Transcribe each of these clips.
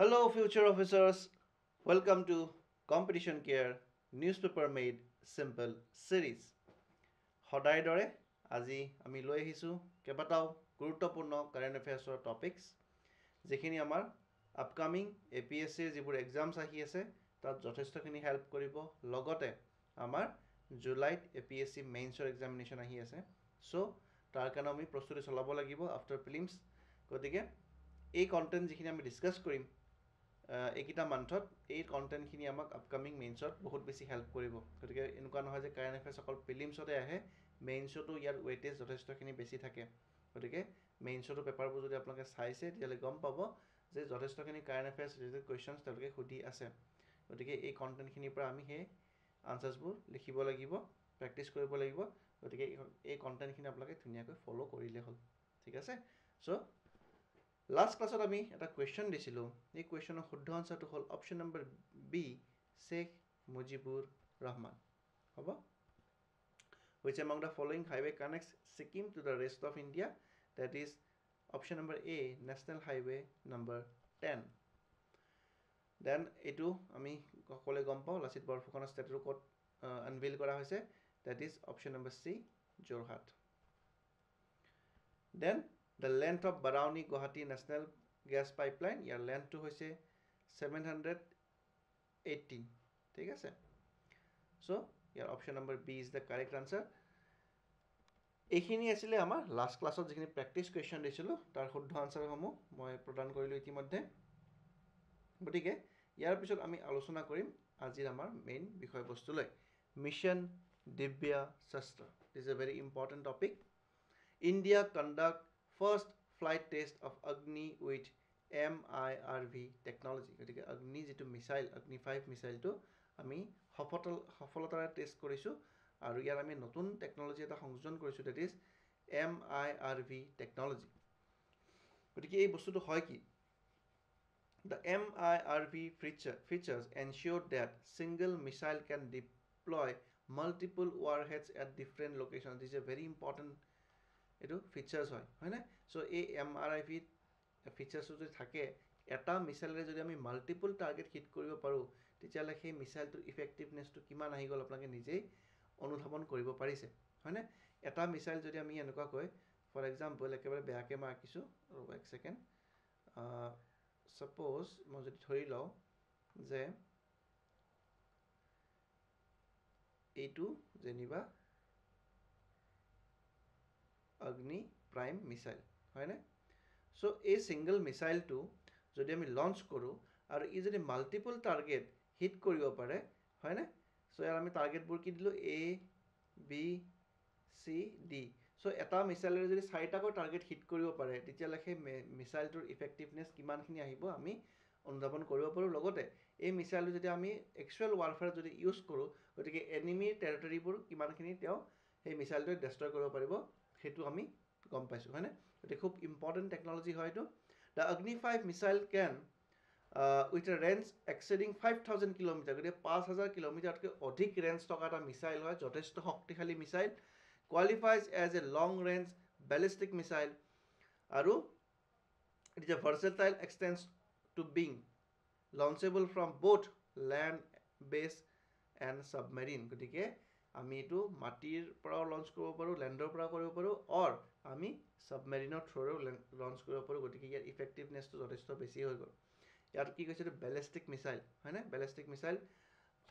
Hello, future officers. Welcome to Competition Care Newspaper Made Simple Series. সদায় দৰে আজি আমি লৈ আহিছোঁ কেইবাটাও গুৰুত্বপূৰ্ণ কাৰেণ্ট এফেয়াৰ্ছৰ টপিকছ যিখিনি আমাৰ আপকামিং এ পি এছ চিৰ যিবোৰ এক্সামছ আহি আছে তাত যথেষ্টখিনি হেল্প কৰিব লগতে আমাৰ জুলাইত এ পি এছ চি মেইনছৰ এক্সামিনেশ্যন আহি আছে চ' তাৰ কাৰণে আমি প্ৰস্তুতি চলাব লাগিব আফটাৰ ফিলিমছ গতিকে এই কণ্টেণ্ট যিখিনি আমি ডিছকাছ কৰিম এইকেইটা মান্থত এই কণ্টেণ্টখিনি আমাক আপকামিং মেইনছত বহুত বেছি হেল্প কৰিব গতিকে এনেকুৱা নহয় যে কাৰেণ্ট এফেয়াৰ্ছ অকল ফিলিমছতে আহে মেইনছতো ইয়াৰ ৱেটেজ যথেষ্টখিনি বেছি থাকে গতিকে মেইনছতো পেপাৰবোৰ যদি আপোনালোকে চাইছে তেতিয়াহ'লে গম পাব যে যথেষ্টখিনি কাৰেণ্ট এফেয়াৰ্ছ ৰিলেটেড কুৱেশ্যনছ তেওঁলোকে সুধি আছে গতিকে এই কণ্টেণ্টখিনিৰ পৰা আমি সেই আনচাৰ্ছবোৰ লিখিব লাগিব প্ৰেক্টিচ কৰিব লাগিব গতিকে এই কণ্টেণ্টখিনি আপোনালোকে ধুনীয়াকৈ ফ'ল' কৰিলেই হ'ল ঠিক আছে চ' লাষ্ট ক্লাছত আমি এটা কুৱেশ্যন দিছিলোঁ এই কুৱেশ্যনৰ শুদ্ধ আনচাৰটো হ'ল option number B Sheikh Mujibur Rahman হ'ব which among the following highway connects Sikkim to the rest of India that is option number A national highway number ten then এইটো আমি সকলোৱে গম পাওঁ লাচিত বৰফুকনৰ ষ্টেটটো ক'ত আনভিল কৰা হৈছে that is option number C Jorhat then the length of Barauni Guwahati national gas pipeline ইয়াৰ লেণ্থটো হৈছে ছেভেন হাণ্ড্ৰেড এইটিন ঠিক আছে চ' ইয়াৰ option number B is the correct answer এইখিনি আছিলে আমাৰ লাষ্ট ক্লাছত যিখিনি প্ৰেক্টিছ কুৱেশ্যন দিছিলোঁ তাৰ শুদ্ধ আনচাৰসমূহ মই প্ৰদান কৰিলোঁ ইতিমধ্যে গতিকে ইয়াৰ পিছত আমি আলোচনা কৰিম আজিৰ আমাৰ main বিষয়বস্তুলৈ mission Divyastra is a very important topic India conduct first flight test of Agni with M I R V technology গতিকে অগ্নি যিটো মিছাইল অগ্নি ফাইভ মিছাইলটো আমি সফল সফলতাৰে টেষ্ট কৰিছোঁ আৰু ইয়াত আমি নতুন টেকন'লজি এটা সংযোজন কৰিছোঁ that is M I R V technology গতিকে এই বস্তুটো হয় কি the M I R V feature features ensure that single missile can deploy multiple warheads at different location is a very important এইটো features হয় হয়নে চ' এই M R আই পিত ফিচাৰ্ছটো যদি থাকে এটা মিছাইলে যদি আমি মাল্টিপুল টাৰ্গেট হিট কৰিব পাৰোঁ তেতিয়াহ'লে সেই মিছাইলটোৰ ইফেক্টিভনেছটো কিমান আহি গ'ল আপোনালোকে নিজেই অনুধাৱন কৰিব পাৰিছে হয়নে এটা মিছাইল যদি আমি এনেকুৱাকৈ ফৰ এক্সাম্পল একেবাৰে বেয়াকৈ মাৰকিছোঁ ৰ'ব এক ছেকেণ্ড ছাপ'জ মই যদি ধৰি লওঁ যে এইটো যেনিবা অগ্নি প্ৰাইম মিছাইল হয়নে চ' এই ছিংগল মিছাইলটো যদি আমি লঞ্চ কৰোঁ আৰু ই যদি মাল্টিপল টাৰ্গেট হিট কৰিব পাৰে হয়নে চ' ইয়াত আমি টাৰ্গেটবোৰ কি দিলোঁ A B C D so' এটা মিছাইলেৰে যদি চাৰিটাকৈ টাৰ্গেট হিট কৰিব পাৰে তেতিয়ালৈকে সেই মিছাইলটোৰ ইফেক্টিভনেছ কিমানখিনি আহিব আমি অনুধাৱন কৰিব পাৰোঁ লগতে এই মিছাইলটো যদি আমি একচুৱেল ৱাৰফেয়াৰ যদি ইউজ কৰোঁ গতিকে এনিমিৰ টেৰিটৰীবোৰ কিমানখিনি তেওঁ সেই মিছাইলটোৱে ডেষ্ট্ৰয় কৰিব পাৰিব সেইটো আমি গম পাইছোঁ হয়নে গতিকে খুব ইম্পৰ্টেণ্ট টেকন'লজি হয় এইটো the Agni five missile can with a range exceeding five thousand kilometre গতিকে পাঁচ হাজাৰ কিলোমিটাৰতকৈ অধিক ৰেঞ্জ থকা এটা মিছাইল হয় যথেষ্ট শক্তিশালী missile qualifies as a long range ballistic missile আৰু it is a versatile extends to being launchable from both land base and submarine গতিকে আমি এইটো মাটিৰ পৰাও লঞ্চ কৰিব পাৰোঁ লেণ্ডৰ পৰাও কৰিব পাৰোঁ অৰ আমি চাবমেৰিনৰ থ্ৰুৰেও লঞ্চ কৰিব পাৰোঁ গতিকে ইয়াৰ ইফেক্টিভনেছটো যথেষ্ট বেছি হৈ গ'ল ইয়াত কি কৈছে বেলেষ্টিক মিছাইল হয়নে বেলেষ্টিক মিছাইল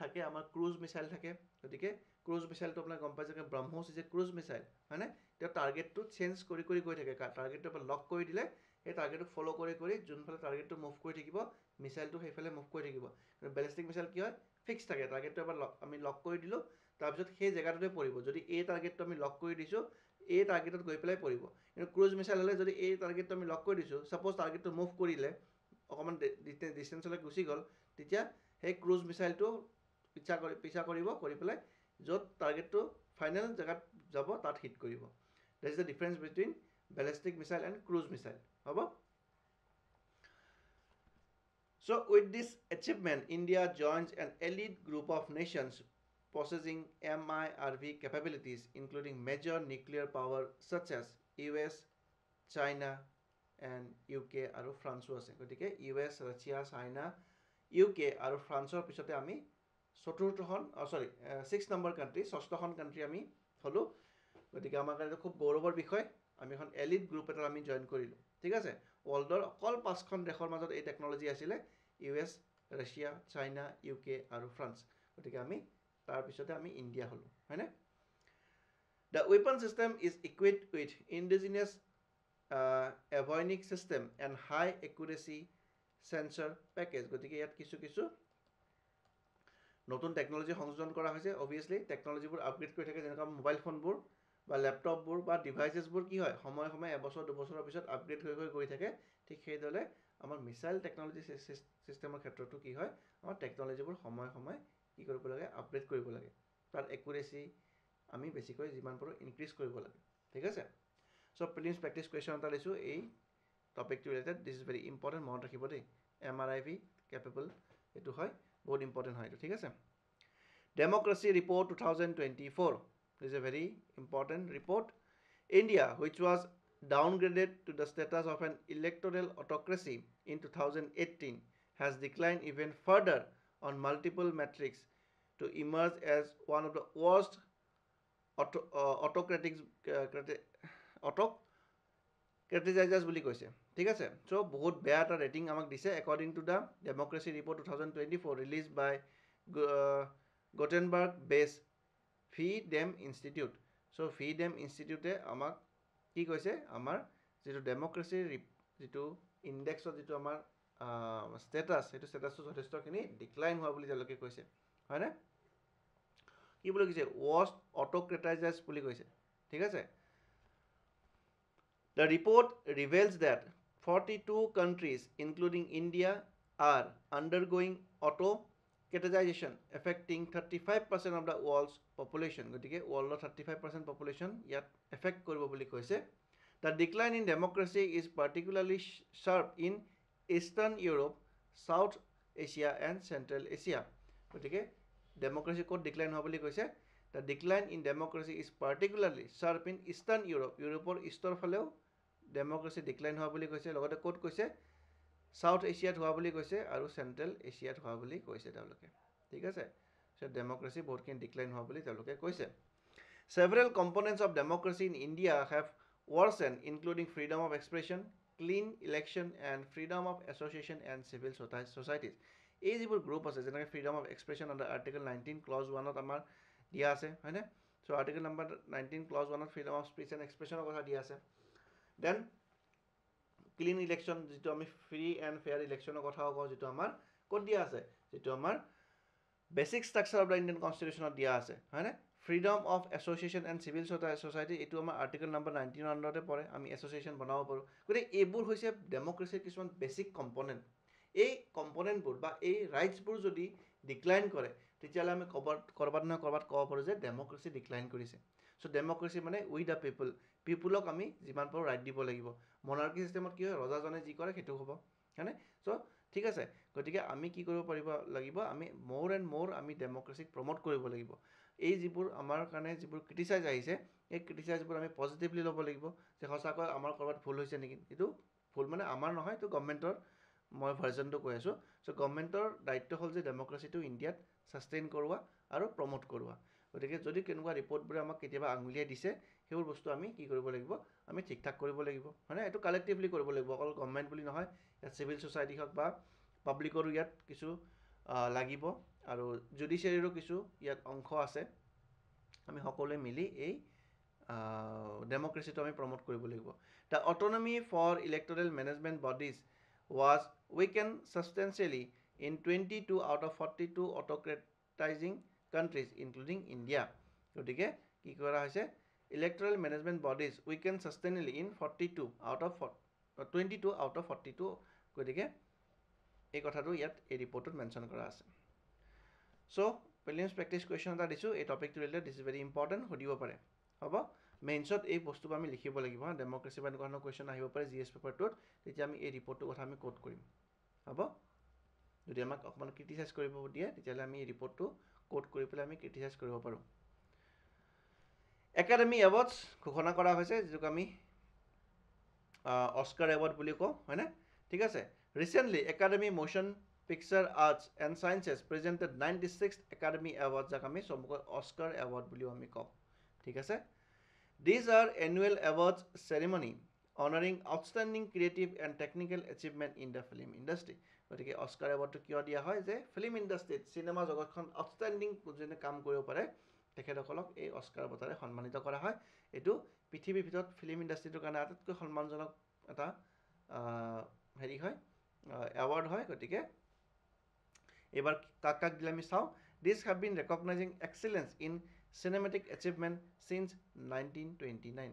থাকে আমাৰ ক্ৰুজ মিছাইল থাকে গতিকে ক্ৰুজ মিছাইলটো আপোনাৰ গম পাইছে BrahMos is a cruise missile হয়নে তেওঁ টাৰ্গেটটো চেঞ্জ কৰি কৰি গৈ থাকে টাৰ্গেটটো লক কৰি দিলে সেই টাৰ্গেটটো ফ'ল' কৰি কৰি যোনফালে টাৰ্গেটটো মুভ কৰি থাকিব মিছাইলটো সেইফালে মুভ কৰি থাকিব কিন্তু বেলেষ্টিক মিছাইল কি হয় ফিক্স থাকে টাৰ্গেটটো এবাৰ লক আমি লক কৰি দিলোঁ তাৰপিছত সেই জেগাটোতে পৰিব যদি এই টাৰ্গেটটো আমি লক কৰি দিছোঁ এই টাৰ্গেটত গৈ পেলাই পৰিব কিন্তু ক্ৰুজ মিছাইল হ'লে যদি এই টাৰ্গেটটো আমি লক কৰি দিছোঁ ছাপ'জ টাৰ্গেটটো মুভ কৰিলে অকণমান ডিষ্টেঞ্চলৈ গুচি গ'ল তেতিয়া সেই ক্ৰুজ মিছাইলটো পিছা কৰি পিছা কৰিব কৰি পেলাই য'ত টাৰ্গেটটো ফাইনেল জেগাত যাব তাত হিট কৰিব that is the difference between ballistic missile and cruise missile হ'ব So with this achievement, India joins an elite group of nations possessing MIRV capabilities, including major nuclear power such as US, China, and UK are France. Okay? US, Russia, China, UK are France or Pishate Ami. So two to hon, oh sorry, uh, six number country, Sostohon country ami, holo, but the gamma can go over behoy, I elite group at Ami join Kurilo. Tigase, Waldor, call pass con the hormazo a technology asile, U S Russia China U K আৰু France গতিকে আমি তাৰপিছতে আমি India হ'লোঁ হয়নে the weapon system is equip with indigenous avionic system and high accuracy sensor package গতিকে ইয়াত কিছু কিছু নতুন টেকন'লজি সংযোজন কৰা হৈছে অভিয়াছলি টেকন'লজিবোৰ আপগ্ৰেড কৰি থাকে যেনেকুৱা মোবাইল ফোনবোৰ বা লেপটপবোৰ বা ডিভাইচেছবোৰ কি হয় সময়ে সময়ে এবছৰ দুবছৰৰ পিছত আপগ্ৰেড হৈ হৈ গৈ থাকে ঠিক সেইদৰে আমাৰ মিছাইল টেকন'লজি চিষ্টেমৰ ক্ষেত্ৰতো কি হয় আমাৰ টেকন'লজিবোৰ সময়ে সময়ে কি কৰিব লাগে আপগ্ৰেড কৰিব লাগে তাৰ একুৰেচি আমি বেছিকৈ যিমান পাৰোঁ ইনক্ৰিজ কৰিব লাগে ঠিক আছে চ' প্ৰিলিমছ প্ৰেক্টিচ কুৱেশ্যন এটা লৈছোঁ এই টপিকটো related this is very important মনত ৰাখিব দেই M R I V capable এইটো হয় বহুত ইম্পৰ্টেণ্ট হয় এইটো ঠিক আছে democracy report two thousand twenty four is a very important report India which was downgraded to the status of an electoral autocracy in two thousand eighteen has declined even further on multiple metrics to emerge as one of the worst auto, uh, autocratic uh, autocratic বুলি কৈছে ঠিক আছে so বহুত বেয়া এটা rating আমাক দিছে according to the democracy report 2024 release by Gothenburg base V Dem institute so V Dem ইনস্টিটিউটে আমাক কি কৈছে আমাৰ যেটো ডেমোক্ৰেসি যেটো ইনডেক্সৰ যেটো আমাৰ ষ্টেটাছ সেইটো ষ্টেটাছটো যথেষ্টখিনি ডিক্লাইন হোৱা বুলি তেওঁলোকে কৈছে হয়নে কি বুলি কৈছে ৱৰ্ষ অট'ক্ৰেটাইজাইজ বুলি কৈছে ঠিক আছে the report reveals that forty two countries including India are undergoing autocratization affecting thirty five percent of the world's population গতিকে ৱৰ্ল্ডৰ থাৰ্টি ফাইভ পাৰ্চেণ্ট পপুলেশ্যন ইয়াত এফেক্ট কৰিব বুলি কৈছে the decline in democracy is particularly sharp in eastern Europe South Asia and central Asia গতিকে democracy ক'ত decline হোৱা বুলি কৈছে the decline in democracy is particularly sharp in eastern Europe ইউৰোপৰ ইষ্টৰ ফালেও ডেম'ক্ৰেচি ডিক্লাইন হোৱা বুলি কৈছে লগতে ক'ত কৈছে ছাউথ এছিয়াত হোৱা বুলি কৈছে আৰু চেণ্ট্ৰেল এছিয়াত হোৱা বুলি কৈছে তেওঁলোকে ঠিক আছে ডেম'ক্ৰেচি বহুতখিনি ডিক্লাইন হোৱা বুলি তেওঁলোকে কৈছে several components of democracy in India have worse and including freedom of expression clean election and freedom of association and civil societies এই যিবোৰ গ্ৰুপ আছে যেনেকৈ freedom of expression under article nineteen clause ওৱানত আমাৰ দিয়া আছে হয়নে so' article number nineteen clause ওৱানত ফ্ৰীডম অফ স্পীচ এণ্ড এক্সপ্ৰেছনৰ কথা দিয়া আছে দেন ক্লিন ইলেকশ্যন যিটো আমি ফ্ৰী এণ্ড ফেয়াৰ ইলেকশ্যনৰ কথাও কওঁ যিটো আমাৰ ক'ত দিয়া আছে যিটো আমাৰ basic structure of the Indian কনষ্টিটিউচনত দিয়া আছে হয়নে freedom of association and civil society এইটো আমাৰ আৰ্টিকেল নাম্বাৰ নাইণ্টিন আণ্ডাৰতে পৰে আমি এছ'চিয়েশ্যন বনাব পাৰোঁ গতিকে এইবোৰ হৈছে ডেম'ক্ৰেচিৰ কিছুমান বেছিক কম্পনেণ্ট এই কম্পনেণ্টবোৰ বা এই ৰাইটছবোৰ যদি ডিক্লাইন কৰে তেতিয়াহ'লে আমি ক'ৰবাত ক'ৰবাত নহয় ক'ৰবাত ক'ব পাৰোঁ যে ডেম'ক্ৰেচি ডিক্লাইন কৰিছে চ' ডেম'ক্ৰেচি মানে উইথ দ্য পিপুল পিপুলক আমি যিমান পাৰোঁ ৰাইট দিব লাগিব মনাৰ্কি চিষ্টেমত কি হয় ৰজাজনে যি কৰে সেইটো হ'ব হয়নে চ' ঠিক আছে গতিকে আমি কি কৰিব পাৰিব লাগিব আমি ম'ৰ এণ্ড ম'ৰ আমি ডেম'ক্ৰেচিক প্ৰম'ট কৰিব লাগিব এই যিবোৰ আমাৰ কাৰণে যিবোৰ ক্ৰিটিচাইজ আহিছে এই ক্ৰিটিচাইজবোৰ আমি পজিটিভলি ল'ব লাগিব যে সঁচাকৈ আমাৰ ক'ৰবাত ভুল হৈছে নেকি এইটো ভুল মানে আমাৰ নহয় এইটো গভমেণ্টৰ মই ভাৰ্জনটো কৈ আছোঁ চ' গভমেণ্টৰ দায়িত্ব হ'ল যে ডেম'ক্ৰেচিটো ইণ্ডিয়াত ছাষ্টেইন কৰোৱা আৰু প্ৰম'ট কৰোৱা গতিকে যদি কেনেকুৱা ৰিপৰ্টবোৰে আমাক কেতিয়াবা আঙুলিয়াই দিছে সেইবোৰ বস্তু আমি কি কৰিব লাগিব আমি ঠিক ঠাক কৰিব লাগিব হয়নে এইটো কালেক্টিভলি কৰিব লাগিব অকল গভমেণ্ট বুলি নহয় ইয়াত চিভিল ছ'চাইটি হওক বা পাব্লিকৰো ইয়াত কিছু লাগিব আৰু জুডিচিয়াৰীৰো কিছু ইয়াত অংশ আছে আমি সকলোৱে মিলি এই ডেম'ক্ৰেচিটো আমি প্ৰম'ট কৰিব লাগিব the autonomy for electoral management bodies was we can substantially in twenty two out of forty two autocratizing countries including India গতিকে কি কৰা হৈছে electoral management bodies we can sustainably in forty two out of twenty two out of forty two গতিকে এই কথাটো ইয়াত এই ৰিপ'ৰ্টত mention কৰা আছে সো প্ৰিলিমছ প্ৰেক্টিছ কুৱেশ্যন এটা দিছোঁ এই টপিকটো related this is very important সুধিব পাৰে হ'ব মেইনছত এই বস্তুবোৰ আমি লিখিব লাগিব হা ডেম'ক্ৰেচি বা এনেকুৱা ধৰণৰ কুৱেশ্যন আহিব পাৰে জি এছ পেপাৰটোত তেতিয়া আমি এই ৰিপৰ্টটোৰ কথা আমি ক'ত কৰিম হ'ব যদি আমাক অকণমান ক্ৰিটিচাইজ কৰিব দিয়ে তেতিয়াহ'লে আমি এই ৰিপৰ্টটো ক'ত কৰি পেলাই আমি ক্ৰিটিচাইজ কৰিব পাৰোঁ একাডেমি এৱাৰ্ডছ ঘোষণা কৰা হৈছে যিটোক আমি অস্কাৰ এৱাৰ্ড বুলি কওঁ হয়নে ঠিক আছে recently academy motion picture arts and sciences presented 96th academy award jakami somuk oscar award buli ami kok thik ase these are annual awards ceremony honoring outstanding creative and technical achievement in the film industry গতিকে Oscar এৱাৰ্ডটো কিয় দিয়া হয় যে film ইণ্ডাষ্ট্ৰীত চিনেমা জগতখন outstanding যোনে কাম কৰিব পাৰে তেখেতসকলক এই অস্কাৰ বঁটাৰে সন্মানিত কৰা হয় এইটো পৃথিৱীৰ ভিতৰত ফিল্ম ইণ্ডাষ্ট্ৰীটোৰ কাৰণে আটাইতকৈ সন্মানজনক এটা হেৰি হয় এৱাৰ্ড হয় গতিকে এইবাৰ কাক কাক দিলে আমি চাওঁ this have been recognising excellence in cinematic achievement since nineteen twenty nine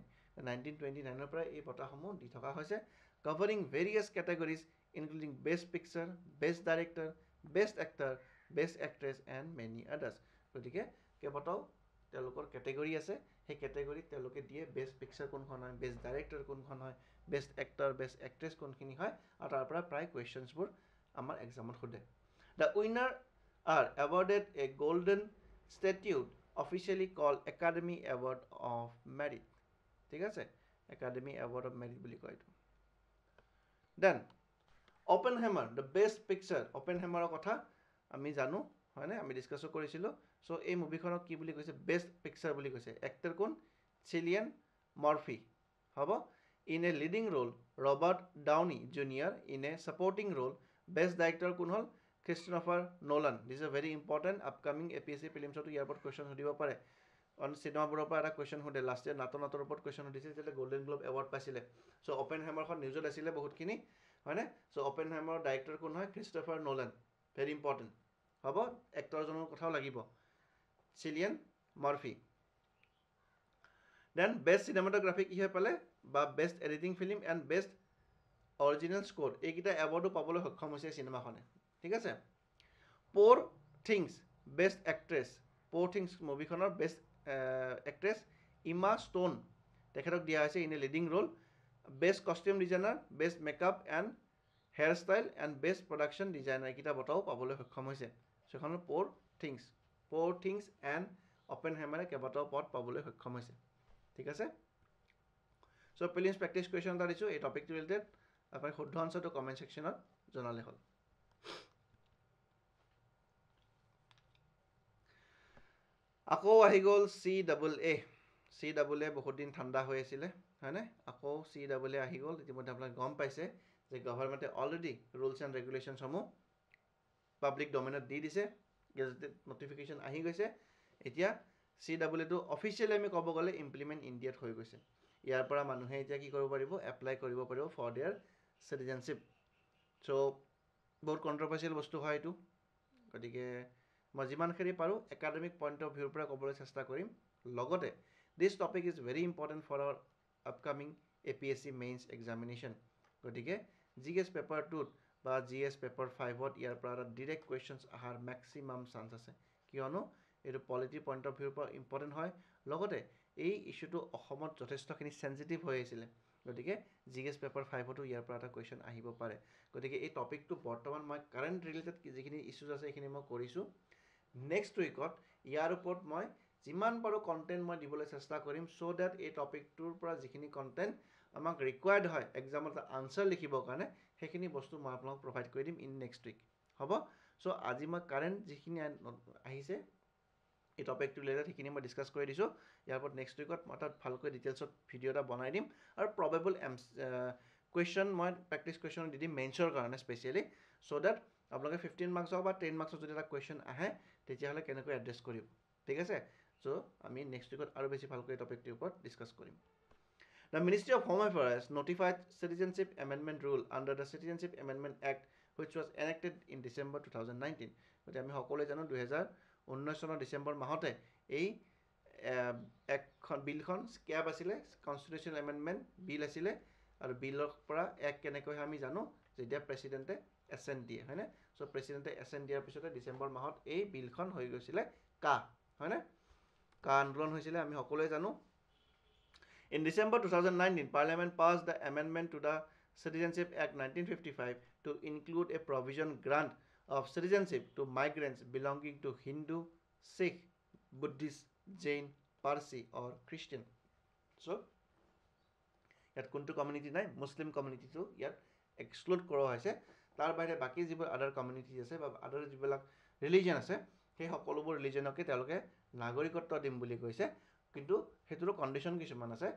nineteen twenty নাইনৰ পৰা এই বঁটাসমূহ দি থকা হৈছে covering various categories including best picture best director best actor best actress and many others গতিকে কেইবাটাও তেওঁলোকৰ কেটেগৰী আছে সেই কেটেগৰীত তেওঁলোকে দিয়ে বেষ্ট পিকচাৰ কোনখন হয় বেষ্ট ডাইৰেক্টৰ কোনখন হয় বেষ্ট এক্টৰ বেষ্ট এক্ট্ৰেছ কোনখিনি হয় আৰু তাৰ পৰা প্ৰায় কুৱেশ্যনছবোৰ আমাৰ এক্সামত সোধে The winner are awarded a golden statue officially called Academy Award of Merit. Academy Award of Merit. Then, Oppenheimer, the best picture. Oppenheimer কথা আমি জানো হয়নে আমি ডিসকাসও কৰিছিলোঁ সো এই মুভিখনক কি বুলি কৈছে বেষ্ট পিকচাৰ বুলি কৈছে এক্টৰ কোন চিলিয়ান মৰ্ফি হ'ব in a leading role Robert Downey junior in a supporting role best director কোন হ'ল christopher nolan this is a very important upcoming apsc prelims to year question hodibo pare on cinema bor pa ata question hode last year nato nato report question hodise jete golden globe award pasile so oppenheimer khon news asile bahut kini hoyne so oppenheimer director kon hoy christopher nolan very important hobo actor jonor kotha lagibo cillian murphy then best cinematography ki hoy pale ba best editing film and best original score এইকেইটা এৱাৰ্ডো পাবলৈ সক্ষম হৈছে চিনেমাখনে ঠিক আছে Poor Things best actress Poor Things মুভিখনৰ best actress Emma Stone তেখেতক দিয়া হৈছে in a leading role best costume designer best makeup and hair style and best production designer এইকেইটা বঁটাও পাবলৈ সক্ষম হৈছে সেইখন হ'ল Poor Things Poor Things and অপেন হেমাৰে কেইবাটাও পদ পাবলৈ সক্ষম হৈছে ঠিক আছে চ' প্লিজ প্ৰেক্টিছ কুৱেশ্যন এটা দিছোঁ এই টপিকটো ৰিলেটেড আপুনি শুদ্ধ আনচাৰটো কমেণ্ট ছেকশ্যনত জনালে হ'ল আকৌ আহি গ'ল C double A C double A বহুত দিন ঠাণ্ডা হৈ আছিলে হয়নে আকৌ চি ডাবল এ আহি গ'ল ইতিমধ্যে আপোনাক গম পাইছে যে গভৰ্ণমেণ্টে অলৰেডি ৰুলছ এণ্ড ৰেগুলেশ্যনসমূহ পাব্লিক ডমেইনত দি দিছে গেজেটেড ন'টিফিকেশ্যন আহি গৈছে এতিয়া চি ডাবল এটো অফিচিয়েলি আমি ক'ব গ'লে ইমপ্লিমেণ্ট ইণ্ডিয়াত হৈ গৈছে ইয়াৰ পৰা মানুহে এতিয়া কি কৰিব পাৰিব এপ্লাই কৰিব পাৰিব ফৰ দেয়াৰ চিটিজেনশ্বিপ চ' বহুত কণ্ট্ৰভাৰ্চিয়েল বস্তু হয় এইটো গতিকে মই যিমানখিনি পাৰোঁ একাডেমিক পইণ্ট অফ ভিউৰ পৰা ক'বলৈ চেষ্টা কৰিম লগতে this topic is very important for our upcoming A P S C mains examination গতিকে জি এছ পেপাৰ টুত বা জি এছ পেপাৰ ফাইভত ইয়াৰ পৰা এটা ডিৰেক্ট কুৱেশ্যনছ অহাৰ মেক্সিমাম চান্স আছে কিয়নো এইটো পলিটি পইণ্ট অফ ভিউৰ পৰা ইম্পৰ্টেণ্ট হয় লগতে এই ইছ্যুটো অসমত যথেষ্টখিনি চেঞ্চিটিভ হৈ আহিছিলে গতিকে জি এছ পেপাৰ ফাইভতো ইয়াৰ পৰা এটা কুৱেশ্যন আহিব পাৰে গতিকে এই টপিকটো বৰ্তমান মই কাৰেণ্ট ৰিলেটেড যিখিনি ইছ্যুজ আছে সেইখিনি মই কৰিছোঁ নেক্সট উইকত ইয়াৰ ওপৰত মই যিমান পাৰোঁ কণ্টেণ্ট মই দিবলৈ চেষ্টা কৰিম চ' ডেট এই টপিকটোৰ পৰা যিখিনি কণ্টেণ্ট আমাক ৰিকুৱাৰ্ড হয় একজামত আনচাৰ লিখিবৰ কাৰণে সেইখিনি বস্তু মই আপোনাক প্ৰভাইড কৰি দিম ইন নেক্সট উইক হ'ব চ' আজি মই কাৰেণ্ট যিখিনি আহিছে এই টপিকটো ৰিলেটেড সেইখিনি মই ডিছকাছ কৰি দিছোঁ ইয়াৰ ওপৰত নেক্সট উইকত মই তাত ভালকৈ ডিটেইলছত ভিডিঅ' এটা বনাই দিম আৰু প্ৰবেবল এম কুৱেশ্যন মই প্ৰেক্টিছ কুৱেশ্যন দি দিম মেইনছৰ কাৰণে স্পেচিয়েলি চ' ডেট আপোনালোকে ফিফটিন মাৰ্কছৰ বা টেন মাৰ্কছৰ যদি এটা কুৱেশ্যন আহে তেতিয়াহ'লে কেনেকৈ এড্ৰেছ কৰিব ঠিক আছে চ' আমি নেক্সট উইকত আৰু বেছি ভালকৈ এই টপিকটোৰ ওপৰত ডিছকাছ কৰিম the ministry of home affairs notified citizenship amendment rule under the citizenship amendment act which was enacted in December two thousand nineteen গতিকে আমি সকলোৱে জানো দুহেজাৰ ঊনৈছ চনৰ ডিচেম্বৰ মাহতে এই একখন বিলখন স্কেপ আছিলে কনষ্টিটিউচন এমেণ্ডমেণ্ট বিল আছিলে আৰু বিলৰ পৰা এক্ট কেনেকৈ আমি জানো যেতিয়া প্ৰেচিডেণ্টে এচেণ্ট দিয়ে হয়নে চ' প্ৰেচিডেণ্টে এচেণ্ট দিয়াৰ পিছতে ডিচেম্বৰ মাহত এই বিলখন হৈ গৈছিলে কা হয়নে কা আন্দোলন হৈছিলে আমি সকলোৱে জানো in December two thousand nineteen parliament pass the amendment to the citizenship act nineteen fifty five to include a provision grant of citizenship to migrants belonging to Hindu Sikh Buddhist Jain Parsi or Christian so' ইয়াত কোনটো community নাই মুছলিম কমিউনিটিটো ইয়াত exclude কৰোৱা হৈছে তাৰ বাহিৰে বাকী যিবোৰ আদাৰ কমিউনিটি আছে বা আদাৰ যিবিলাক ৰিলিজন আছে সেই সকলোবোৰ ৰিলিজনকে তেওঁলোকে নাগৰিকত্ব দিম বুলি কৈছে কিন্তু সেইটোৰো কণ্ডিশ্যন কিছুমান আছে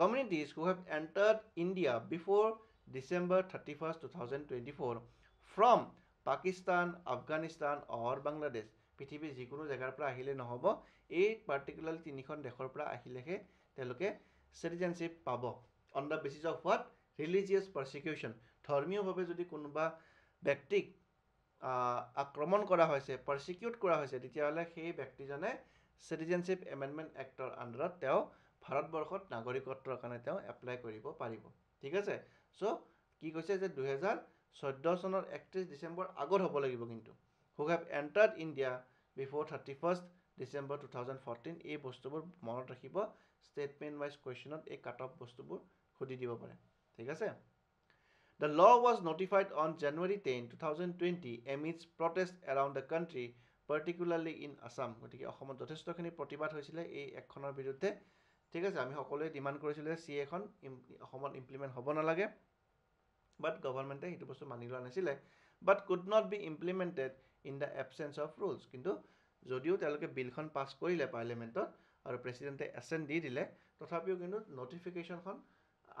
communities who have entered India before December thirty first two thousand twenty four from Pakistan Afghanistan or Bangladesh পৃথিৱীৰ যিকোনো জেগাৰ পৰা আহিলে নহ'ব এই পাৰ্টিকুলাৰলি তিনিখন দেশৰ পৰা আহিলেহে তেওঁলোকে চিটিজেনশ্বিপ পাব on the basis of what religious persecution ধৰ্মীয়ভাৱে যদি কোনোবা ব্যক্তিক আক্ৰমণ কৰা হৈছে প্ৰচিকিউট কৰা হৈছে তেতিয়াহ'লে সেই ব্যক্তিজনে চিটিজেনশ্বিপ এমেণ্ডমেণ্ট এক্টৰ আণ্ডাৰত তেওঁ ভাৰতবৰ্ষত নাগৰিকত্বৰ কাৰণে তেওঁ এপ্লাই কৰিব পাৰিব ঠিক আছে চ' কি কৈছে যে দুহেজাৰ চৈধ্য চনৰ একত্ৰিছ ডিচেম্বৰ আগত হ'ব লাগিব কিন্তু who have entered India before thirty first December two thousand fourteen এই বস্তুবোৰ মনত ৰাখিব ষ্টেটমেণ্ট ৱাইজ কুৱেশ্যনত এই কাট অফ বস্তুবোৰ সুধি দিব পাৰে ঠিক আছে The law was notified on January 10, 2020 amidst protests around the country, particularly in Assam. গতিকে অসমত যথেষ্টখিনি প্ৰতিবাদ হৈছিলে এই একখনৰ বিৰুদ্ধে ঠিক আছে আমি সকলোৱে ডিমাণ্ড কৰিছিলোঁ যে চি এখন অসমত ইমপ্লিমেণ্ট হ'ব নালাগে বাট গভৰ্ণমেণ্টে সেইটো বস্তু মানি লোৱা নাছিলে but could not be implemented in the absence of rules কিন্তু যদিও তেওঁলোকে বিলখন পাছ কৰিলে পাৰ্লিয়ামেণ্টত আৰু প্ৰেচিডেণ্টে এচেণ্ট দি দিলে তথাপিও কিন্তু নটিফিকেশ্যনখন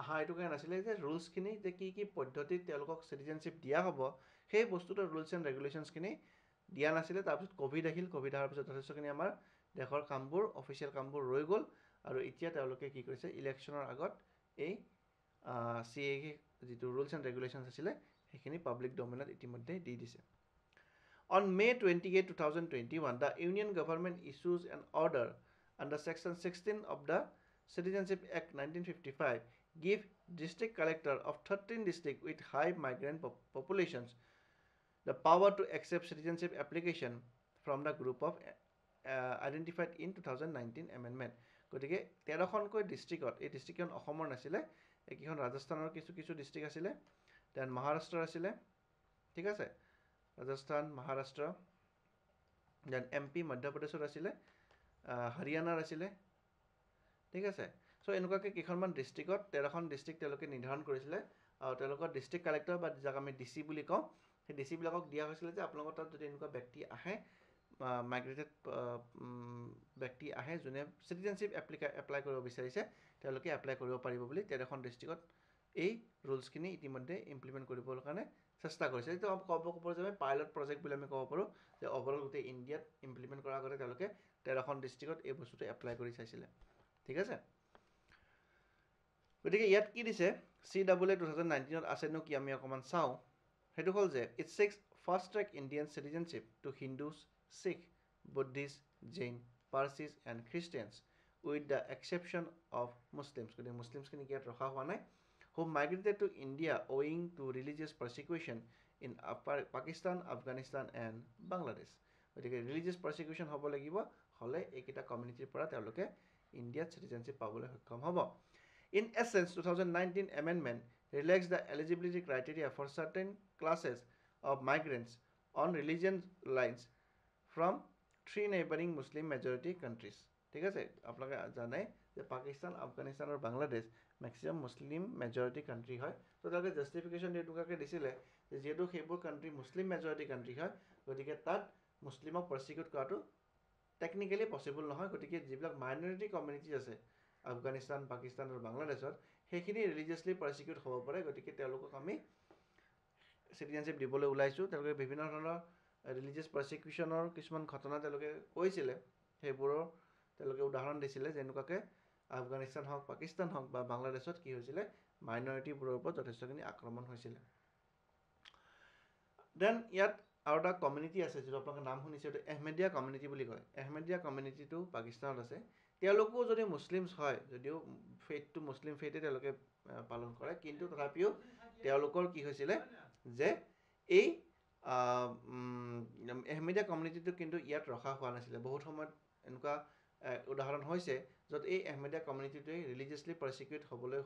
অহা এইটো কাৰণে নাছিলে যে ৰুলছখিনি যে কি কি পদ্ধতিত তেওঁলোকক চিটিজেনশ্বিপ দিয়া হ'ব সেই বস্তুটো ৰুলছ এণ্ড ৰেগুলেশ্যনছখিনি দিয়া নাছিলে তাৰপিছত ক'ভিড আহিল ক'ভিড অহাৰ পিছত যথেষ্টখিনি আমাৰ দেশৰ কামবোৰ অফিচিয়েল কামবোৰ ৰৈ গ'ল আৰু এতিয়া তেওঁলোকে কি কৰিছে ইলেকশ্যনৰ আগত এই চি এ যিটো ৰুলছ এণ্ড ৰেগুলেশ্যনছ আছিলে সেইখিনি পাব্লিক ডমিনত ইতিমধ্যে দি দিছে on May twenty eight two thousand twenty one the union government issues and order under section sixteen of the citizenship act nineteen fifty five give district collector of 13 district with high migrant pop populations the power to accept citizenship application from the group of uh, identified in 2019 amendment গতিকে তেরোখনকৈ ডিষ্ট্ৰিক্টত এই ডিষ্ট্ৰিক্টখন অসমৰ নাছিলে এইকেইখন ৰাজস্থানৰ কিছু কিছু district আছিলে দেন মহাৰাষ্ট্ৰৰ আছিলে ঠিক আছে Rajasthan Maharashtra then M P মধ্যপ্ৰদেশৰ আছিলে হাৰিয়ানাৰ আছিলে ঠিক আছে চ' এনেকুৱাকৈ কেইখনমান ডিষ্ট্ৰিকত তেৰখন ডিষ্ট্ৰিক্ট তেওঁলোকে নিৰ্ধাৰণ কৰিছিলে আৰু তেওঁলোকৰ ডিষ্ট্ৰিক্ট কালেক্টৰ বা যাক আমি ডি চি বুলি কওঁ সেই ডি চিবিলাকক দিয়া হৈছিলে যে আপোনালোকৰ তাত যদি এনেকুৱা ব্যক্তি আহে মাইগ্ৰেটেড ব্যক্তি আহে যোনে চিটিজেনশ্বিপ এপ্লিকা এপ্লাই কৰিব বিচাৰিছে তেওঁলোকে এপ্লাই কৰিব পাৰিব বুলি তেৰখন ডিষ্ট্ৰিকত এই ৰুলছখিনি ইতিমধ্যে ইমপ্লিমেণ্ট কৰিবৰ কাৰণে চেষ্টা কৰিছে যিটো ক'ব ক'ব যে আমি পাইলট প্ৰজেক্ট বুলি আমি ক'ব পাৰোঁ যে অভাৰঅল গোটেই ইণ্ডিয়াত ইমপ্লিমেণ্ট কৰাৰ আগতে তেওঁলোকে তেৰখন ডিষ্ট্ৰিক্টত এই বস্তুটো এপ্লাই কৰি চাইছিলে ঠিক আছে গতিকে ইয়াত কি দিছে C double A two thousand নাইণ্টিনত আছে নো কি আমি অকণমান চাওঁ সেইটো হ'ল যে it seeks fast track Indian citizenship to Hindus Sikh Buddhist Jain Parsis and Christians with the exception of Muslims গতিকে মুছলিমছখিনিক ইয়াত ৰখা হোৱা নাই who migrated to India owing to religious persecution in upper Pakistan Afghanistan and Bangladesh গতিকে ৰিলিজিয়াছ পাৰ্চিকুৱেশ্যন হ'ব লাগিব হ'লে এইকেইটা কমিউনিটিৰ পৰা তেওঁলোকে ইণ্ডিয়াত চিটিজেনশ্বিপ পাবলৈ সক্ষম হ'ব In essence, 2019 amendment relaxed the eligibility criteria for certain classes of migrants on religion lines from three neighboring Muslim majority countries. ঠিক আছে আপোনালোকে জানে যে পাকিস্তান আফগানিস্তান আৰু Bangladesh maximum Muslim majority country হয় ত' তেওঁলোকে জাষ্টিফিকেশ্যন এটুকুৰাকৈ দিছিলে যে যিহেতু সেইবোৰ কাণ্ট্ৰি মুছলিম মেজৰিটি কাণ্ট্ৰি হয় গতিকে তাত মুছলিমক প্ৰচিকিউট কৰাটো টেকনিকেলি পচিবল নহয় গতিকে যিবিলাক মাইনৰিটি কমিউনিটিজ আছে আফগানিস্তান পাকিস্তান আৰু বাংলাদেশত সেইখিনি ৰিলিজিয়াছলি প্ৰচিকিউট হ'ব পাৰে গতিকে তেওঁলোকক আমি চিটিজেনশ্বিপ দিবলৈ ওলাইছোঁ তেওঁলোকে বিভিন্ন ধৰণৰ ৰিলিজিয়াছ প্ৰচিকিউশ্যনৰ কিছুমান ঘটনা তেওঁলোকে কৈছিলে সেইবোৰৰ তেওঁলোকে উদাহৰণ দিছিলে যেনেকুৱাকৈ আফগানিস্তান হওক পাকিস্তান হওক বা বাংলাদেশত কি হৈছিলে মাইনৰিটিবোৰৰ ওপৰত যথেষ্টখিনি আক্ৰমণ হৈছিলে দেন ইয়াত আৰু এটা কমিউনিটি আছে যিটো আপোনালোকে নাম শুনিছে এইটো এহমেদিয়া কমিউনিটি বুলি কয় এহমেদিয়া কমিউনিটিটো পাকিস্তানত আছে তেওঁলোকো যদি মুছলিমছ হয় যদিও ফেইথটো মুছলিম ফেইথে তেওঁলোকে পালন কৰে কিন্তু তথাপিও তেওঁলোকৰ কি হৈছিলে যে এই এহমেদীয়া কমিউনিটিটো কিন্তু ইয়াত ৰখা হোৱা নাছিলে বহুত সময়ত এনেকুৱা উদাহৰণ হৈছে য'ত এই এহমেদীয়া কমিউনিটিটোৱে ৰিলিজিয়াছলি প্ৰচিকিউট হ'বলৈ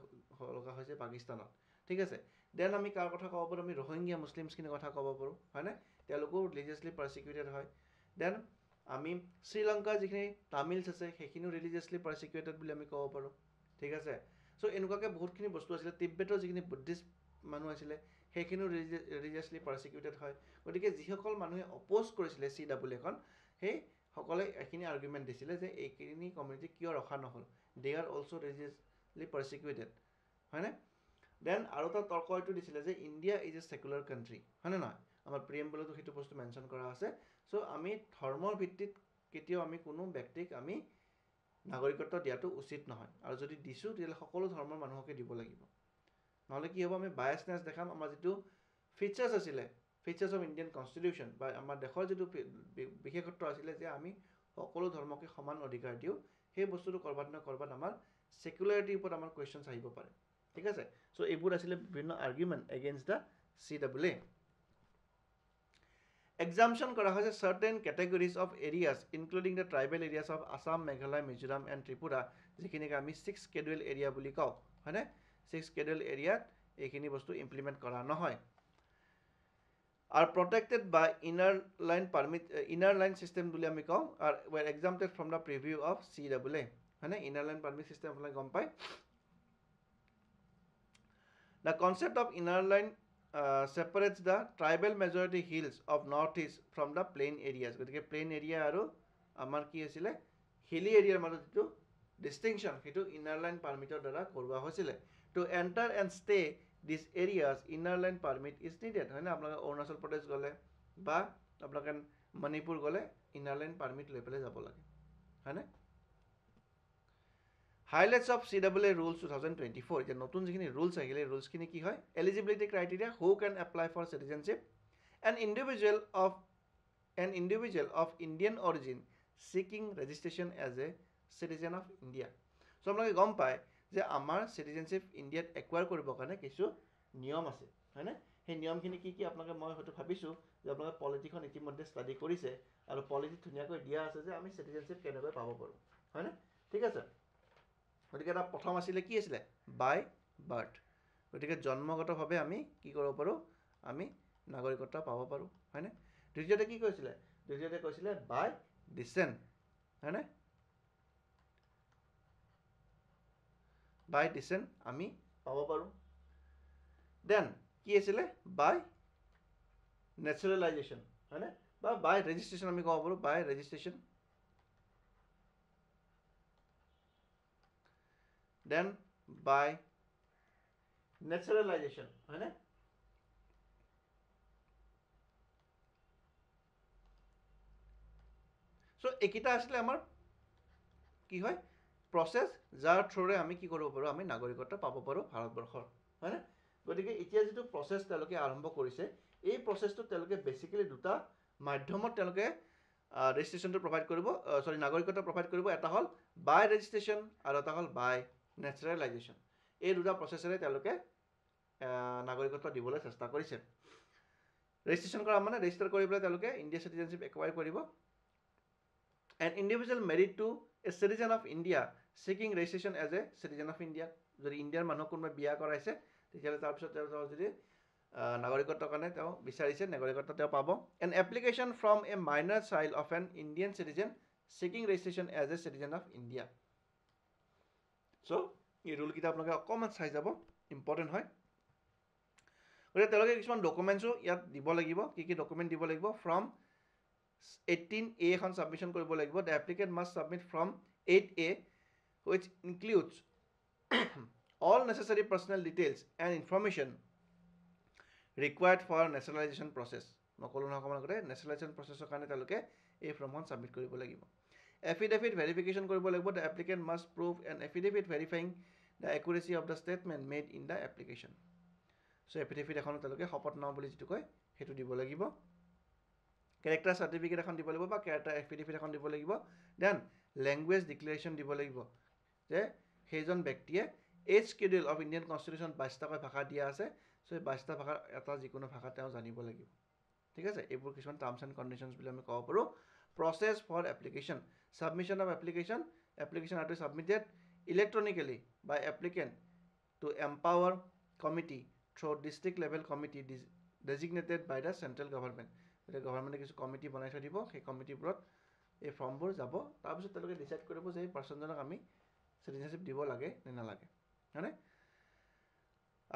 লগা হৈছে পাকিস্তানত ঠিক আছে দেন আমি কাৰ কথা ক'ব পাৰোঁ আমি ৰোহিংগীয়া মুছলিমছখিনিৰ কথা ক'ব পাৰোঁ হয়নে তেওঁলোকেও ৰিলিজিয়াছলি প্ৰচিকিউটেড হয় দেন আমি শ্ৰীলংকাৰ যিখিনি তামিলছ আছে সেইখিনিও ৰিলিজিয়াছলি পাৰ্চিকিউটেড বুলি আমি ক'ব পাৰোঁ ঠিক আছে চ' এনেকুৱাকৈ বহুতখিনি বস্তু আছিলে তিব্বেটৰ যিখিনি বুদ্ধিষ্ট মানুহ আছিলে সেইখিনিও ৰিলিজিয়া ৰিলিজিয়াছলি পাৰ্চিকিউটেড হয় গতিকে যিসকল মানুহে অপ'জ কৰিছিলে চি ডাব্লিউ এখন সেই এইখিনি আৰ্গুমেণ্ট দিছিলে যে এইখিনি কমিউনিটি কিয় ৰখা নহ'ল দে আৰ অলছ' ৰিলিজিয়াছলি পাৰ্চিকিউটেড হয়নে দেন আৰু এটা তৰ্ক এইটো দিছিলে যে India is a secular country হয়নে নহয় আমাৰ প্ৰিয়েম্বলতো সেইটো বস্তু মেনচন কৰা আছে চ' আমি ধৰ্মৰ ভিত্তিত কেতিয়াও আমি কোনো ব্যক্তিক আমি নাগৰিকত্ব দিয়াটো উচিত নহয় আৰু যদি দিছোঁ তেতিয়াহ'লে সকলো ধৰ্মৰ মানুহকে দিব লাগিব নহ'লে কি হ'ব আমি বায়াছনেছ দেখাম আমাৰ যিটো ফিচাৰ্ছ আছিলে ফিচাৰ্ছ অফ ইণ্ডিয়ান কনষ্টিটিউশ্যন বা আমাৰ দেশৰ যিটো বিশেষত্ব আছিলে যে আমি সকলো ধৰ্মকে সমান অধিকাৰ দিওঁ সেই বস্তুটো ক'ৰবাত নহয় ক'ৰবাত আমাৰ ছেকুলাৰিটিৰ ওপৰত আমাৰ কুৱেশ্যনছ আহিব পাৰে ঠিক আছে চ' এইবোৰ আছিলে বিভিন্ন argument against the C double A exemption কৰা হৈছে certain categories of areas including the tribal areas of Assam Meghalaya Mizoram and Tripura যিখিনিক আমি ছিক্স কেডুৱেল এৰিয়া বুলি কওঁ হয়নে ছিক্স কেডুৱেল এৰিয়াত এইখিনি বস্তু ইমপ্লিমেণ্ট কৰা নহয় আৰু protected by inner line permit inner line system বুলি আমি কওঁ আৰু were exempted from the purview of C double A হয়নে ইনাৰ লাইন পাৰ্মিট ছিষ্টেম আপোনালোকে গম পায় the concept of inner line separates the tribal majority hills of north east from the plain areas गति के प्लेन एरिया और आम आसे हिली एरियार मजद जी डिस्टिंगशन सीट इनारलैन पार्मिटर द्वारा करवा to enter and stay this areas inner line permit is needed है आप अरुणाचल प्रदेश गले मणिपुर गले इनारलैन पार्मिट लगे है ना highlights of C double A rules two thousand twenty four এতিয়া নতুন যিখিনি ৰুলছ আহিলে ৰুলছখিনি কি হয় eligibility criteria who can apply for citizenship an individual of an individual of Indian origin seeking registration as a citizen of India so' আপোনালোকে গম পায় যে আমাৰ চিটিজেনশ্বিপ ইণ্ডিয়াত একুৱাৰ কৰিবৰ কাৰণে কিছু নিয়ম আছে হয়নে সেই নিয়মখিনি কি কি আপোনালোকে মই হয়তো ভাবিছোঁ যে আপোনালোকে পলিটিখন ইতিমধ্যে ষ্টাডি কৰিছে আৰু পলিটি ধুনীয়াকৈ দিয়া আছে যে আমি চিটিজেনশ্বিপ কেনেকৈ পাব পাৰোঁ হয়নে ঠিক আছে গতিকে এটা প্ৰথম আছিলে কি আছিলে বাই বাৰ্থ গতিকে জন্মগতভাৱে আমি কি কৰিব পাৰোঁ আমি নাগৰিকত্ব পাব পাৰোঁ হয়নে দ্বিতীয়তে কি কৈছিলে দ্বিতীয়তে কৈছিলে বাই ডিচেণ্ট হয়নে বাই ডিচেণ্ট আমি পাব পাৰোঁ দেন কি আছিলে বাই নেচাৰেলাইজেশ্যন হয়নে বা বাই ৰেজিষ্ট্ৰেশ্যন আমি ক'ব পাৰোঁ by registration then by naturalization hai so ekita asile amar ki hoy process jar through ami ki korbo paru ami nagorikota pabo paru bharatbarkhor hai na gotike etia jitu process teloke arambho korise ei process to teloke basically duta madhyamot teloke registration to provide korbo sorry nagorikota provide korbo eta hol by registration ar eta hol by naturalization এই দুটা প্ৰচেছেৰে তেওঁলোকে নাগৰিকত্ব দিবলৈ চেষ্টা কৰিছে registration কৰা মানে register কৰি পেলাই তেওঁলোকে ইণ্ডিয়া চিটিজেনশ্বিপ একুৱাৰ কৰিব and individual married to a citizen of India seeking registration as a citizen of India যদি ইণ্ডিয়াৰ মানুহক কোনোবাই বিয়া কৰাইছে তেতিয়াহ'লে তাৰপিছত তেওঁ যদি নাগৰিকত্বৰ কাৰণে তেওঁ বিচাৰিছে নাগৰিকত্ব তেওঁ পাব and application from a minor child of an Indian citizen seeking registration as a citizen of India so' এই ৰুলকেইটা আপোনালোকে অকণমান চাই যাব ইম্পৰ্টেণ্ট হয় গতিকে তেওঁলোকে কিছুমান ডকুমেণ্টছো ইয়াত দিব লাগিব কি কি ডকুমেণ্ট দিব লাগিব ফ্ৰম এইটিন এ এখন ছাবমিশ্যন কৰিব লাগিব the applicant must submit form eight A which includes all necessary personal details and information required for naturalization process নক'লো নহয় অকণমান আগতে নেচনেলাইজেশ্যন প্ৰচেছৰ কাৰণে তেওঁলোকে এই ফৰ্মখন ছাবমিট কৰিব লাগিব এফিডেভিট ভেৰিফিকেশ্যন কৰিব লাগিব the applicant must prove and affidavit verifying the accuracy of the statement made in the application so' affidavit এখন তেওঁলোকে শপতনামা বুলি যিটো কয় সেইটো দিব লাগিব কেৰেক্টাৰ চাৰ্টিফিকেট এখন দিব লাগিব বা কেৰেক্টাৰ এফিডেভিট এখন দিব লাগিব দেন লেংগুৱেজ ডিক্লেৰেশ্যন দিব লাগিব যে সেইজন ব্যক্তিয়ে eight schedule of Indian constitution বাইছটাকৈ ভাষা দিয়া আছে চ' এই বাইছটা ভাষাৰ এটা যিকোনো ভাষা তেওঁ জানিব লাগিব ঠিক আছে এইবোৰ কিছুমান টাৰ্মছ এণ্ড কণ্ডিশ্যনছ বুলি আমি ক'ব পাৰোঁ process for application submission of application application have to submitted electronically by applicant to empower committee through district level committee designated by the central government the government is committee banai thadibo he committee brot e form bor jabo tar bisoy teloke decide koribo je person jonak ami citizenship dibo lage ne na lage hane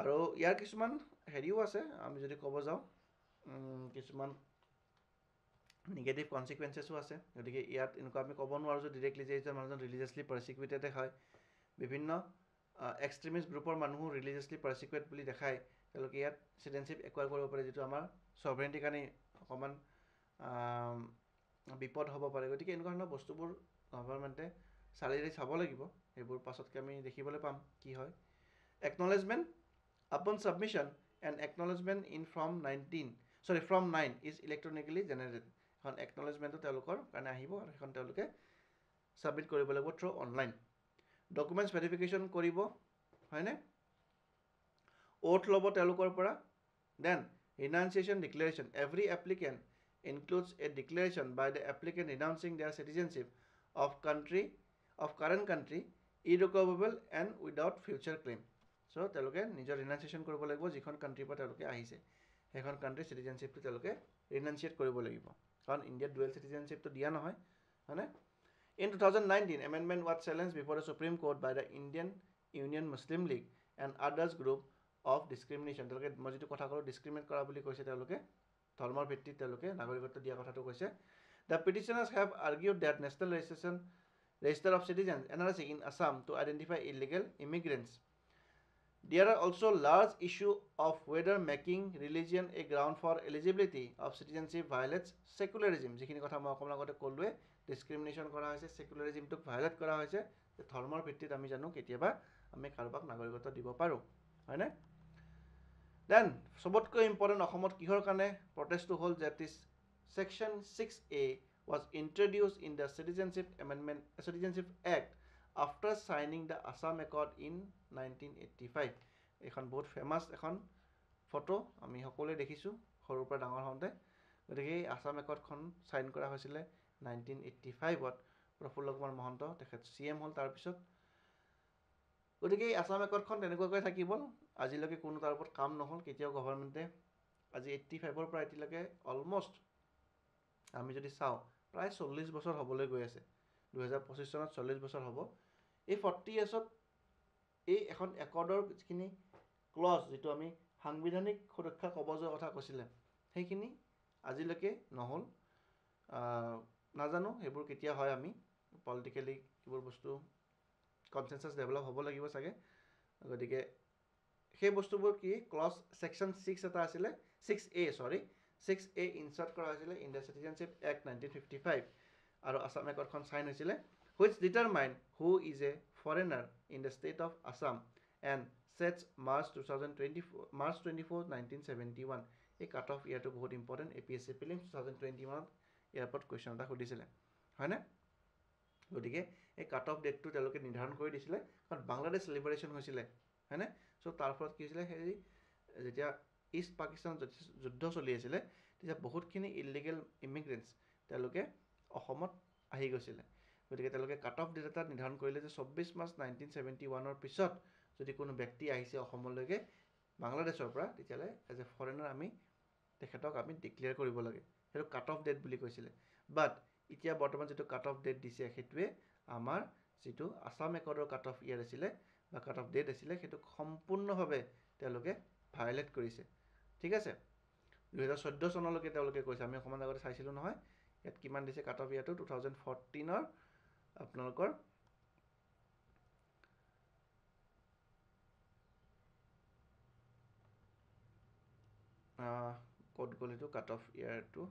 aro yar kisuman heriu ase ami jodi kobo jao kisuman um, negative কনচিকুৱেঞ্চেছো আছে গতিকে ইয়াত এনেকুৱা আমি ক'ব নোৱাৰোঁ যে directly যে এইজন মানুহজন ৰিলিজিয়াছলি পাৰ্চিকিউটেডে হয় বিভিন্ন এক্সট্ৰিমিষ্ট গ্ৰুপৰ মানুহো ৰিলিজিয়াছলি পাৰ্চিকিউট বুলি দেখায় তেওঁলোকে ইয়াত চিটিজেনশ্বিপ একুৱাৰ কৰিব পাৰে যিটো আমাৰ চভৰেণ্টিৰ কাৰণে অকণমান বিপদ হ'ব পাৰে গতিকে এনেকুৱা ধৰণৰ বস্তুবোৰ গভৰ্মেণ্টে চালি জাৰি চাব লাগিব সেইবোৰ পাছতকৈ আমি দেখিবলৈ পাম কি হয় acknowledgement upon submission and acknowledgement in form nineteen sorry form nine is electronically generated সেইখন একনলেজমেণ্টটো তেওঁলোকৰ কাৰণে আহিব আৰু সেইখন তেওঁলোকে ছাবমিট কৰিব লাগিব থ্ৰু অনলাইন ডকুমেণ্টছ ভেৰিফিকেশ্যন কৰিব হয়নে অথ ল'ব তেওঁলোকৰ পৰা then renunciation declaration every applicant includes a declaration by the applicant renouncing their citizenship of country of current country irrevocable and without future claim so' তেওঁলোকে নিজৰ ৰিনাউন্সিয়েশ্যন কৰিব লাগিব যিখন কাণ্ট্ৰীৰ পৰা তেওঁলোকে আহিছে সেইখন কাণ্ট্ৰীৰ চিটিজেনশ্বিপটো তেওঁলোকে ৰিনাউন্সিয়েট কৰিব লাগিব কাৰণ ইণ্ডিয়াত ডুৱেল চিটিজেনশ্বিপটো দিয়া নহয় হয়নে in two thousand nineteen amendment what challenge before the supreme court by the Indian union Muslim league and others group of discrimination তেওঁলোকে মই যিটো কথা ক'লোঁ ডিছক্ৰিমিনেট কৰা বুলি কৈছে তেওঁলোকে ধৰ্মৰ ভিত্তিত তেওঁলোকে নাগৰিকত্ব দিয়া কথাটো কৈছে the petitioners have argued that national registration register of citizen N R C in Assam to identify illegal immigrants There are also large issue of whether making religion a ground for eligibility of citizenship violates secularism. যিখিনি কথা মই অকণমান আগতে ক'লোৱে ডিচক্ৰিমিনেশ্যন কৰা হৈছে চেকুলাৰিজিমটোক violet কৰা হৈছে যে ধৰ্মৰ ভিত্তিত আমি জানো কেতিয়াবা আমি কাৰোবাক নাগৰিকত্ব দিব পাৰোঁ হয়নে দেন চবতকৈ ইম্পৰ্টেণ্ট অসমত কিহৰ কাৰণে প্ৰটেষ্টটো হ'ল যে this section six A was introduce in the citizenship amendment citizenship act after signing the Assam accord in nineteen eighty five এইখন বহুত ফেমাছ এখন ফটো আমি সকলোৱে দেখিছোঁ সৰুৰ পৰা ডাঙৰ হওঁতে গতিকে এই আছাম একৰ্ডখন চাইন কৰা হৈছিলে নাইনটিন এইটি ফাইভত প্ৰফুল্ল কুমাৰ মহন্ত তেখেত চি এম হ'ল তাৰপিছত গতিকে এই আছাম একৰ্ডখন তেনেকুৱাকৈ থাকিব আজিলৈকে কোনো তাৰ ওপৰত কাম নহ'ল কেতিয়াও গভৰ্ণমেণ্টে আজি এইটটি ফাইভৰ পৰা এতিয়ালৈকে অলমষ্ট আমি যদি চাওঁ প্ৰায় চল্লিছ বছৰ হ'বলৈ গৈ আছে দুহেজাৰ পঁচিছ চনত চল্লিছ বছৰ হ'ব এই ফৰ্টি ইয়াৰ্ছত এই এখন একৰ্ডৰ যিখিনি ক্লজ যিটো আমি সাংবিধানিক সুৰক্ষা কবজৰ কথা কৈছিলে সেইখিনি আজিলৈকে নহ'ল নাজানো সেইবোৰ কেতিয়া হয় আমি পলিটিকেলি সেইবোৰ বস্তু কনচেনচাছ ডেভেলপ হ'ব লাগিব চাগে গতিকে সেই বস্তুবোৰ কি ক্লজ ছেকশ্যন ছিক্স এটা আছিলে ছিক্স এ চৰি ছিক্স এ ইনচাৰ্ট কৰা হৈছিলে India citizenship act nineteen fifty five আৰু আছাম একৰ্ডখন ছাইন হৈছিলে which determine who is a foreigner in the state of Assam and sets March 2024, March 24, 1971. A cut off year to go important APSA prelims 2021 airport question. হয়নে গতিকে এই cut off ডেটটো তেওঁলোকে নিৰ্ধাৰণ কৰি দিছিলে কাৰণ বাংলাদেশ চেলিব্ৰেশ্যন হৈছিলে হয়নে চ' তাৰ ফলত কি হৈছিলে সেই যেতিয়া ইষ্ট পাকিস্তান যুদ্ধ চলি আছিলে তেতিয়া বহুতখিনি ইলিগেল ইমিগ্ৰেণ্টছ তেওঁলোকে অসমত আহি গৈছিলে গতিকে তেওঁলোকে কাট অফ ডেট এটা নিৰ্ধাৰণ কৰিলে যে চৌব্বিছ মাৰ্চ নাইনটিন চেভেণ্টি ওৱানৰ পিছত যদি কোনো ব্যক্তি আহিছে অসমলৈকে বাংলাদেশৰ পৰা তেতিয়াহ'লে এজ এ ফৰেনাৰ আমি তেখেতক আমি ডিক্লেয়াৰ কৰিব লাগে সেইটো কাট অফ ডেট বুলি কৈছিলে বাট এতিয়া বৰ্তমান যিটো কাট অফ ডেট দিছে সেইটোৱে আমাৰ যিটো আছাম একৰ্ডৰ কাট অফ ইয়েৰ আছিলে বা কাট অফ ডেট আছিলে সেইটোক সম্পূৰ্ণভাৱে তেওঁলোকে ভায়লেট কৰিছে ঠিক আছে দুহেজাৰ চৈধ্য চনলৈকে তেওঁলোকে কৈছে আমি অকণমান আগতে চাইছিলোঁ নহয় ইয়াত কিমান দিছে কাট অফ ইয়াৰটো টু থাউজেণ্ড ফৰ্টিনৰ আপোনালোকৰ ক'ত গ'ল এইটো কাট অফ ইয়াৰটো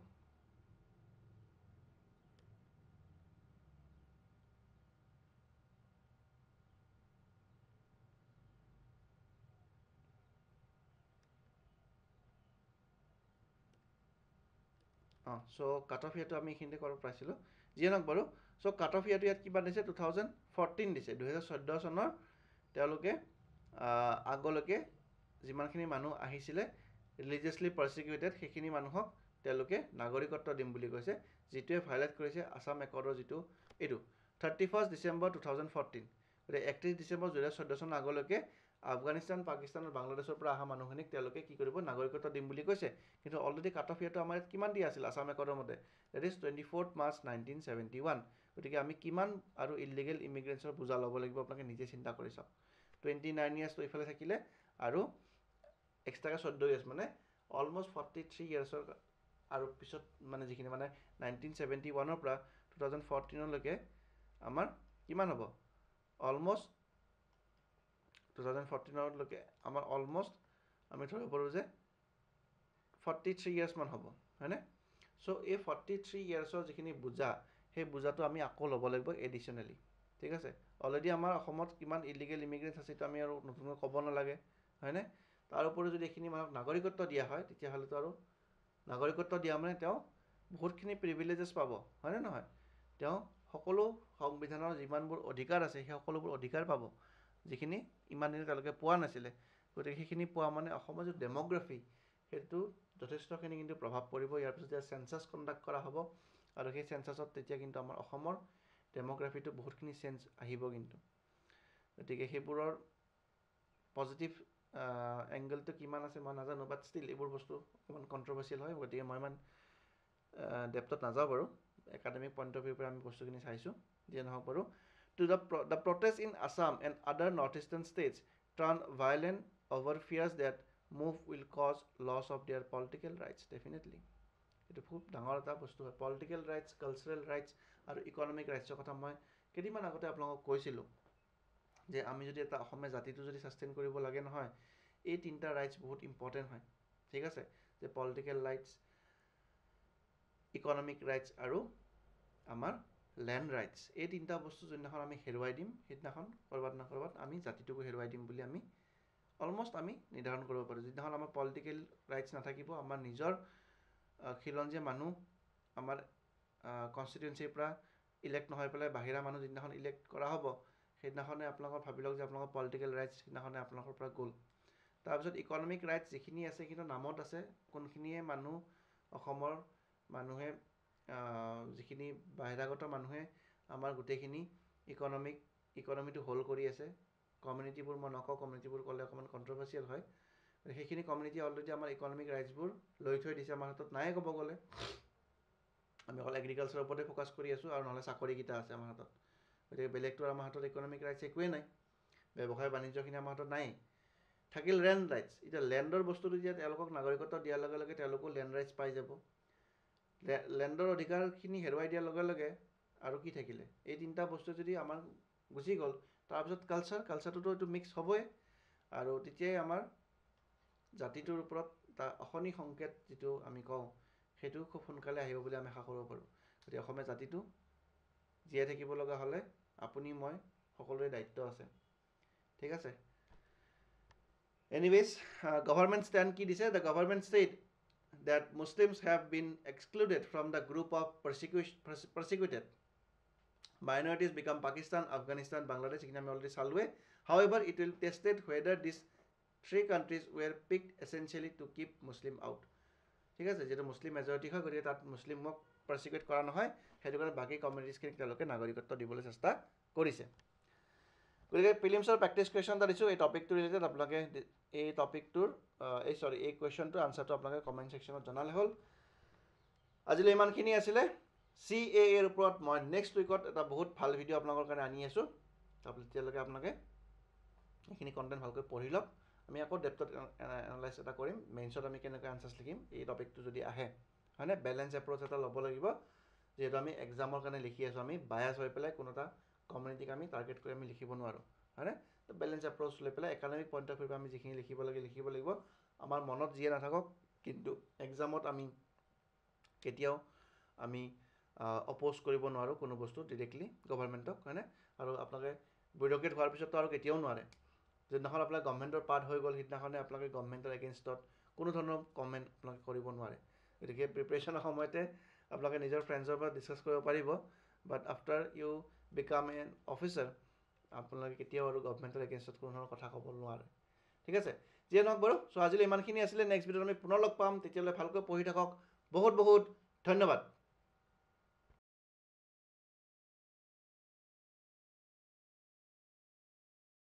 অঁ চ' কাট অফ ইয়াৰটো আমি এইখিনিতে কৰিব পাৰিছিলোঁ যিয়ে নহওক বাৰু চ' কাট অফ ইয়াৰটো ইয়াত কিমান দিছে টু থাউজেণ্ড ফৰ্টিন দিছে দুহেজাৰ চৈধ্য চনৰ তেওঁলোকে আগলৈকে যিমানখিনি মানুহ আহিছিলে ৰিলিজিয়াছলি পাৰ্চিকিউটেড সেইখিনি মানুহক তেওঁলোকে নাগৰিকত্ব দিম বুলি কৈছে যিটোৱে ভায়লেট কৰিছে আছাম একৰ্ডৰ যিটো এইটো thirty first December two thousand fourteen গতিকে একত্ৰিছ ডিচেম্বৰ দুহেজাৰ চৈধ্য চনৰ আগলৈকে আফগানিস্তান পাকিস্তান আৰু বাংলাদেশৰ পৰা অহা মানুহখিনিক তেওঁলোকে কি কৰিব নাগৰিকত্ব দিম বুলি কৈছে কিন্তু অলৰেডি কাট অফ ইয়াৰটো আমাৰ ইয়াত কিমান দিয়া আছিল আছাম একৰ্ডৰ মতে that is twenty fourth March nineteen seventy one গতিকে আমি কিমান আৰু ইলিগেল ইমিগ্ৰেণ্টছৰ বুজা ল'ব লাগিব আপোনালোকে নিজে চিন্তা কৰি চাওক টুৱেণ্টি নাইন ইয়াৰ্ছটো এইফালে থাকিলে আৰু এক্সট্ৰাকৈ চৈধ্য ইয়াৰ্ছ মানে অলমষ্ট ফৰ্টি থ্ৰী ইয়াৰ্ছৰ আৰু পিছত মানে যিখিনি মানে নাইনটিন চেভেণ্টি ওৱানৰ পৰা টু থাউজেণ্ড ফৰ্টিনলৈকে আমাৰ কিমান হ'ব অলমষ্ট টু থাউজেণ্ড ফৰ্টিনলৈকে আমাৰ অলমষ্ট আমি ধৰিব পাৰোঁ যে ফৰ্টি থ্ৰী ইয়াৰ্ছমান হ'ব হয়নে চ' এই ফৰ্টি থ্ৰী ইয়াৰ্ছৰ যিখিনি বুজা সেই বুজাটো আমি আকৌ ল'ব লাগিব এডিশ্যনেলি ঠিক আছে অলৰেডি আমাৰ অসমত কিমান ইলিগেল ইমিগ্ৰেণ্ট আছে সেইটো আমি আৰু নতুনকৈ ক'ব নালাগে হয়নে তাৰ উপৰিও যদি এইখিনি মানুহক নাগৰিকত্ব দিয়া হয় তেতিয়াহ'লেতো আৰু নাগৰিকত্ব দিয়া মানে তেওঁ বহুতখিনি প্ৰিভিলেজেছ পাব হয়নে নহয় তেওঁ সকলো সংবিধানৰ যিমানবোৰ অধিকাৰ আছে সেই সকলোবোৰ অধিকাৰ পাব যিখিনি ইমান দিন তেওঁলোকে পোৱা নাছিলে গতিকে সেইখিনি পোৱা মানে অসমৰ যিটো ডেম'গ্ৰাফি সেইটো যথেষ্টখিনি কিন্তু প্ৰভাৱ পৰিব ইয়াৰ পিছত যেতিয়া চেঞ্চাছ কণ্ডাক্ট কৰা হ'ব আৰু সেই চেঞ্চাছত তেতিয়া কিন্তু আমাৰ অসমৰ ডেম'গ্ৰাফিটো বহুতখিনি চেঞ্জ আহিব কিন্তু গতিকে সেইবোৰৰ পজিটিভ এংগেলটো কিমান আছে মই নাজানো বাট ষ্টিল এইবোৰ বস্তু অকণমান কণ্ট্ৰভাৰ্চিয়েল হয় গতিকে মই ইমান ডেপ্থত নাযাওঁ বাৰু একাডেমিক পইণ্ট অফ ভিউৰ পৰা আমি বস্তুখিনি চাইছোঁ যিয়ে নহওক বাৰু to the the protest in Assam and other north eastern states turn violent over fears that move will cause loss of their political rights definitely এইটো খুব ডাঙৰ এটা বস্তু হয় পলিটিকেল ৰাইটছ কালচাৰেল ৰাইটছ আৰু ইকনমিক ৰাইটছৰ কথা মই কেইদিনমান আগতে আপোনালোকক কৈছিলোঁ যে আমি যদি এটা অসমীয়া জাতিটো যদি ছাষ্টেইন কৰিব লাগে নহয় এই তিনিটা ৰাইটছ বহুত ইম্পৰ্টেণ্ট হয় ঠিক আছে যে পলিটিকেল ৰাইটছ ইকনমিক ৰাইটছ আৰু আমাৰ লেণ্ড ৰাইটছ এই তিনিটা বস্তু যোনদিনাখন আমি হেৰুৱাই দিম সেইদিনাখন ক'ৰবাত না ক'ৰবাত আমি জাতিটোকো হেৰুৱাই দিম বুলি আমি অলমষ্ট আমি নিৰ্ধাৰণ কৰিব পাৰোঁ যিদিনাখন আমাৰ পলিটিকেল ৰাইটছ নাথাকিব আমাৰ নিজৰ খিলঞ্জীয়া মানুহ আমাৰ কনষ্টিটুৱেঞ্চিৰ পৰা ইলেক্ট নহৈ পেলাই বাহিৰা মানুহ যিদিনাখন ইলেক্ট কৰা হ'ব সেইদিনাখনে আপোনালোকক ভাবি লওক যে আপোনালোকৰ পলিটিকেল ৰাইটছ সেইদিনাখনে আপোনালোকৰ পৰা গ'ল তাৰপিছত ইকনমিক ৰাইটছ যিখিনি আছে সেইখিনি নামত আছে কোনখিনিয়ে মানুহ অসমৰ মানুহে যিখিনি বাহিৰাগত মানুহে আমাৰ গোটেইখিনি ইকনমিক ইকনমিটো হ'ল্ড কৰি আছে কমিউনিটিবোৰ মই নকওঁ কমিউনিটিবোৰ ক'লে অকণমান কণ্ট্ৰভাৰ্চিয়েল হয় সেইখিনি কমিউনিটি অলৰেডি আমাৰ ইকনমিক ৰাইটছবোৰ লৈ থৈ দিছে আমাৰ হাতত নাই ক'ব গ'লে আমি অকল এগ্ৰিকালচাৰৰ ওপৰতে ফ'কাছ কৰি আছোঁ আৰু নহ'লে চাকৰিকেইটা আছে আমাৰ হাতত গতিকে বেলেগতো আমাৰ হাতত ইকনমিক ৰাইটছ একোৱেই নাই ব্যৱসায় বাণিজ্যখিনি আমাৰ হাতত নাই থাকিল লেণ্ড ৰাইটছ এতিয়া লেণ্ডৰ বস্তুটো যেতিয়া তেওঁলোকক নাগৰিকত্ব দিয়াৰ লগে লগে তেওঁলোকো লেণ্ড ৰাইটছ পাই যাব লেণ্ডৰ অধিকাৰখিনি হেৰুৱাই দিয়াৰ লগে লগে আৰু কি থাকিলে এই তিনিটা বস্তু যদি আমাৰ গুচি গ'ল তাৰপিছত কালচাৰ কালচাৰটোতো এইটো মিক্স হ'বই আৰু তেতিয়াই আমাৰ জাতিটোৰ ওপৰত এটা অশনি সংকেত যিটো আমি কওঁ সেইটো খুব সোনকালে আহিব বুলি আমি আশা কৰিব পাৰোঁ গতিকে অসমীয়া জাতিটো জীয়াই থাকিব লগা হ'লে আপুনি মই সকলোৰে দায়িত্ব আছে ঠিক আছে এনিৱেজ গভৰ্ণমেণ্ট ষ্টেণ্ড কি দিছে the government state that Muslims have been excluded from the group of persecute persecuted minorities become Pakistan Afghanistan Bangladesh এইখিনি আমি অলৰেডি চালোৱে how ever it will tested whether this three countries were pick essentially to keep Muslim out ঠিক আছে যিহেতু মুছলিম majority হয় গতিকে তাত মুছলিমক প্ৰচিকিউট কৰা নহয় সেইটো কাৰণে বাকী কমিউনিটিজখিনিক তেওঁলোকে নাগৰিকত্ব দিবলৈ চেষ্টা কৰিছে গতিকে ফিলিমছৰ প্ৰেক্টিছ কুৱেশ্যন এটা দিছোঁ এই টপিকটোৰ ৰিলেটেড আপোনালোকে এই টপিকটোৰ এই চৰি এই কুৱেশ্যনটোৰ আনচাৰটো আপোনালোকে কমেণ্ট ছেকশ্যনত জনালে হ'ল আজিলৈ ইমানখিনি আছিলে চি এ এৰ ওপৰত মই নেক্সট উইকত এটা বহুত ভাল ভিডিঅ' আপোনালোকৰ কাৰণে আনি আছোঁ তেতিয়ালৈকে আপোনালোকে এইখিনি কণ্টেণ্ট ভালকৈ পঢ়ি লওক আমি আকৌ ডেপ্টত এনালাইজ এটা কৰিম মেইনছত আমি কেনেকৈ আনচাৰ্ছ লিখিম এই টপিকটো যদি আহে হয়নে বেলেঞ্চ এপ্ৰ'চ এটা ল'ব লাগিব যিহেতু আমি এক্সামৰ কাৰণে লিখি আছোঁ আমি বায়াছ হৈ পেলাই কোনো এটা কমিউনিটিক আমি টাৰ্গেট কৰি আমি লিখিব নোৱাৰোঁ হয়নে তো বেলেঞ্চ এপ্ৰ'চ লৈ পেলাই একাডেমিক পইণ্ট অফ ভিউৰপৰা আমি যিখিনি লিখিব লাগে লিখিব লাগিব আমাৰ মনত যিয়ে নাথাকক কিন্তু এক্সামত আমি কেতিয়াও আমি অপ'জ কৰিব নোৱাৰোঁ কোনো বস্তু ডিৰেক্টলি গভৰ্ণমেণ্টক হয়নে আৰু আপোনালোকে ব্যুৰক্ৰেট হোৱাৰ পিছততো আৰু কেতিয়াও নোৱাৰে যোনদিনাখন আপোনালোকে গভমেণ্টৰ পাৰ্ট হৈ গ'ল সেইদিনাখনে আপোনালোকে গভমেণ্টৰ এগেইনষ্টত কোনো ধৰণৰ কমেণ্ট আপোনালোকে কৰিব নোৱাৰে গতিকে প্ৰিপেৰেশ্যনৰ সময়তে আপোনালোকে নিজৰ ফ্ৰেণ্ডছৰ পৰা ডিছকাছ কৰিব পাৰিব but after you become an officer আপোনালোকে কেতিয়াও আৰু গভমেণ্টৰ এগেইনষ্টত কোনো ধৰণৰ কথা ক'ব নোৱাৰে ঠিক আছে যিয়ে নহওক বাৰু চ' আজিলৈ ইমানখিনি আছিলে নেক্সট ভিডিঅ'ত আমি পুনৰ লগ পাম তেতিয়ালৈ ভালকৈ পঢ়ি থাকক বহুত বহুত ধন্যবাদ